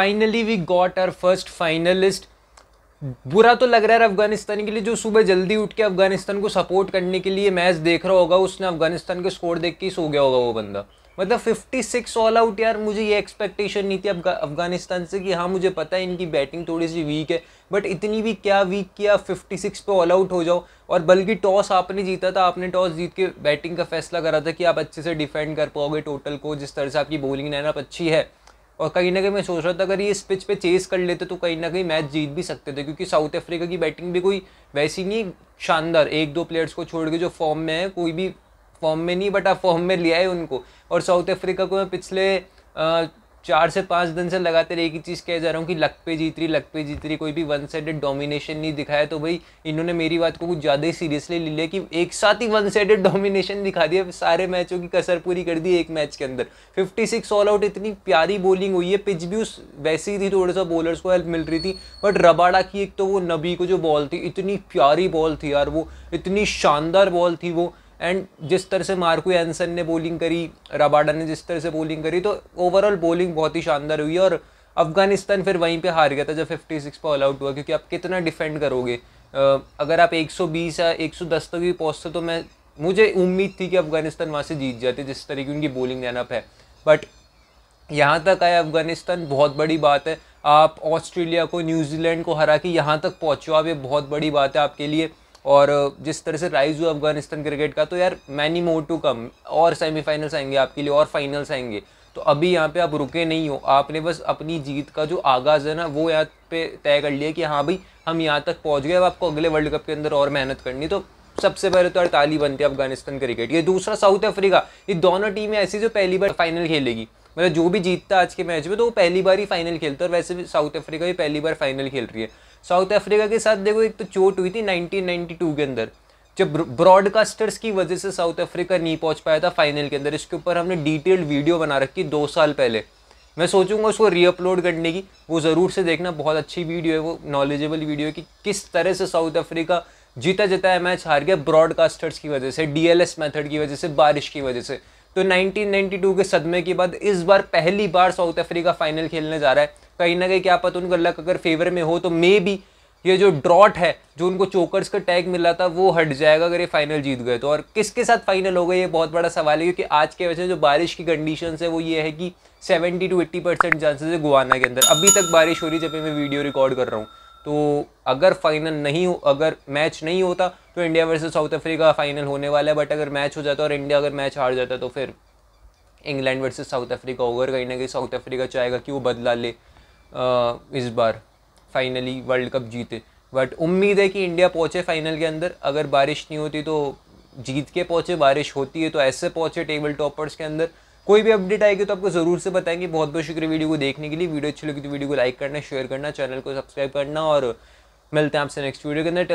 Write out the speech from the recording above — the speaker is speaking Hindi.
finally we got our first finalist बुरा तो लग रहा है अफगानिस्तान के लिए जो सुबह जल्दी उठ के अफगानिस्तान को सपोर्ट करने के लिए मैच देख रहा होगा उसने अफगानिस्तान के स्कोर देख के सो गया होगा वो बंदा मतलब 56 ऑल आउट यार मुझे ये एक्सपेक्टेशन नहीं थी अफगानिस्तान से कि हाँ मुझे पता है इनकी बैटिंग थोड़ी सी वीक है बट इतनी भी क्या वीक किया 56 पे ऑल आउट हो जाओ और बल्कि टॉस आपने जीता था आपने टॉस जीत के बैटिंग का फैसला करा था कि आप अच्छे से डिफेंड कर पाओगे टोटल को जिस तरह से आपकी बॉलिंग लाइनअप अच्छी है और कहीं ना कहीं मैं सोच रहा था अगर ये इस पिच पे चेस कर लेते तो कहीं ना कहीं मैच जीत भी सकते थे क्योंकि साउथ अफ्रीका की बैटिंग भी कोई वैसी नहीं शानदार एक दो प्लेयर्स को छोड़ के जो फॉर्म में है कोई भी फॉर्म में नहीं बट आप फॉर्म में लिया है उनको और साउथ अफ्रीका को मैं पिछले चार से पाँच दिन से लगातार एक ही चीज़ कह जा रहा हूँ कि लक पे जीत रही लक पे जीत रही कोई भी वन साइडेड डोमिनेशन नहीं दिखाया तो भाई इन्होंने मेरी बात को कुछ ज़्यादा ही सीरियसली ले लिया कि एक साथ ही वन साइडेड डोमिनेशन दिखा दिया सारे मैचों की कसर पूरी कर दी एक मैच के अंदर फिफ्टी सिक्स ऑल आउट इतनी प्यारी बॉलिंग हुई है पिच भी उस वैसी ही थी थोड़ा सा बॉलर्स को हेल्प मिल रही थी बट रबाड़ा की एक तो वो नबी को जो बॉल थी इतनी प्यारी बॉल थी यार वो इतनी शानदार बॉल थी वो एंड जिस तरह से मार्को एनसन ने बॉलिंग करी रबाडा ने जिस तरह से बॉलिंग करी तो ओवरऑल बॉलिंग बहुत ही शानदार हुई और अफगानिस्तान फिर वहीं पे हार गया था जब 56 पर ऑल आउट हुआ क्योंकि आप कितना डिफेंड करोगे अगर आप 120 या 110 तक भी पहुँचते तो मैं मुझे उम्मीद थी कि अफगानिस्तान वहाँ से जीत जाते जिस तरह की उनकी बॉलिंग लाइनअप है बट यहाँ तक आया अफगानिस्तान बहुत बड़ी बात है आप ऑस्ट्रेलिया को न्यूजीलैंड को हरा के यहाँ तक पहुँचो आप ये बहुत बड़ी बात है आपके लिए और जिस तरह से राइज हुआ अफगानिस्तान क्रिकेट का तो यार मैनी मोर टू कम और सेमीफाइनल्स आएंगे आपके लिए और फाइनल्स आएंगे तो अभी यहाँ पे आप रुके नहीं हो आपने बस अपनी जीत का जो आगाज़ है ना वो यहाँ पे तय कर लिया कि हाँ भाई हम यहाँ तक पहुँच गए अब आपको अगले वर्ल्ड कप के अंदर और मेहनत करनी तो सबसे पहले तो यार ताली बनती है अफगानिस्तान क्रिकेट ये दूसरा साउथ अफ्रीका ये दोनों टीमें ऐसी जो पहली बार फाइनल खेलेगी मतलब जो भी जीतता आज के मैच में तो वो पहली बार ही फाइनल खेलता है और वैसे भी साउथ अफ्रीका भी पहली बार फाइनल खेल रही है साउथ अफ्रीका के साथ देखो एक तो चोट हुई थी 1992 के अंदर जब ब्रॉडकास्टर्स की वजह से साउथ अफ्रीका नहीं पहुंच पाया था फाइनल के अंदर इसके ऊपर हमने डिटेल्ड वीडियो बना रखी दो साल पहले मैं सोचूंगा उसको रीअपलोड करने की वो ज़रूर से देखना बहुत अच्छी वीडियो है वो नॉलेजेबल वीडियो है कि किस तरह से साउथ अफ्रीका जीता जीता है मैच हार गया ब्रॉडकास्टर्स की वजह से डीएलएस मेथड की वजह से बारिश की वजह से तो 1992 के सदमे के बाद इस बार पहली बार साउथ अफ्रीका फाइनल खेलने जा रहा है कहीं ना कहीं क्या पता उनका लक अगर फेवर में हो तो मे भी ये जो ड्रॉट है जो उनको चोकर्स का टैग मिला था वो हट जाएगा अगर ये फाइनल जीत गए तो और किसके साथ फाइनल हो गए ये बहुत बड़ा सवाल है क्योंकि आज के से जो बारिश की कंडीशन है वो ये है कि 70 टू 80 परसेंट चांसेस है गुआना के अंदर अभी तक बारिश हो रही जब मैं वीडियो रिकॉर्ड कर रहा हूँ तो अगर फाइनल नहीं हो अगर मैच नहीं होता तो India versus South Africa final होने वाला है बट अगर मैच हो जाता और इंडिया अगर मैच हार जाता तो फिर England versus South Africa over और कहीं ना कहीं साउथ अफ्रीका चाहेगा कि वो बदला ले इस बार फाइनली वर्ल्ड कप जीते बट उम्मीद है कि इंडिया पहुँचे फाइनल के अंदर अगर बारिश नहीं होती तो जीत के पहुँचे बारिश होती है तो ऐसे पहुँचे टेबल टॉपर्स के अंदर कोई भी अपडेट आएगी तो आपको ज़रूर से बताएंगे बहुत बहुत शुक्रिया वीडियो को देखने के लिए वीडियो अच्छी लगी तो वीडियो को लाइक करना शेयर करना चैनल को सब्सक्राइब करना और मिलते हैं आपसे नेक्स्ट वीडियो के अंदर